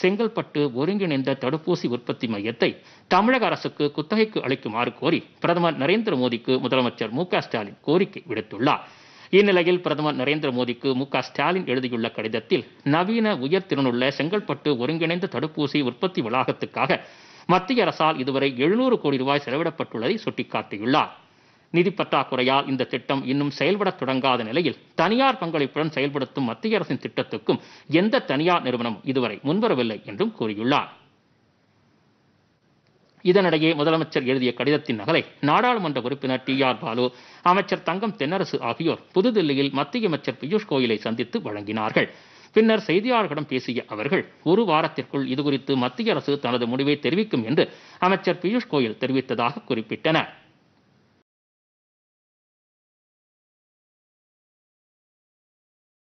செங்கல்பட்டு ஒருங்கிணைந்த தடுப்பூசி உற்பத்தி மையத்தை தமிழக அரசுக்கு குத்தகைக்கு அளிக்குமாறு கோரி பிரதமர் நரேந்திர மோடிக்கு முதலமைச்சர் மு ஸ்டாலின் கோரிக்கை விடுத்துள்ளார் இந்நிலையில் பிரதமர் நரேந்திர மோடிக்கு மு ஸ்டாலின் எழுதியுள்ள கடிதத்தில் நவீன உயர் திறனுள்ள செங்கல்பட்டு ஒருங்கிணைந்த தடுப்பூசி உற்பத்தி வளாகத்துக்காக மத்திய அரசால் இதுவரை எழுநூறு கோடி ரூபாய் செலவிடப்பட்டுள்ளதை சுட்டிக்காட்டியுள்ளார் நிதி பற்றாக்குறையால் இந்த திட்டம் இன்னும் செயல்பட தொடங்காத நிலையில் தனியார் பங்களிப்புடன் செயல்படுத்தும் மத்திய அரசின் திட்டத்துக்கும் எந்த தனியார் நிறுவனமும் இதுவரை முன்வரவில்லை என்றும் கூறியுள்ளார் இதனிடையே முதலமைச்சர் எழுதிய கடிதத்தின் நகலை நாடாளுமன்ற உறுப்பினர் டி ஆர் பாலு அமைச்சர் தங்கம் தென்னரசு ஆகியோர் புதுதில்லியில் மத்திய அமைச்சர் பியூஷ் கோயலை சந்தித்து வழங்கினார்கள் பின்னர் செய்தியாளர்களிடம் பேசிய அவர்கள் ஒரு வாரத்திற்குள் இதுகுறித்து மத்திய அரசு தனது முடிவை தெரிவிக்கும் என்று அமைச்சர் பியூஷ் கோயல் தெரிவித்ததாக குறிப்பிட்டனர்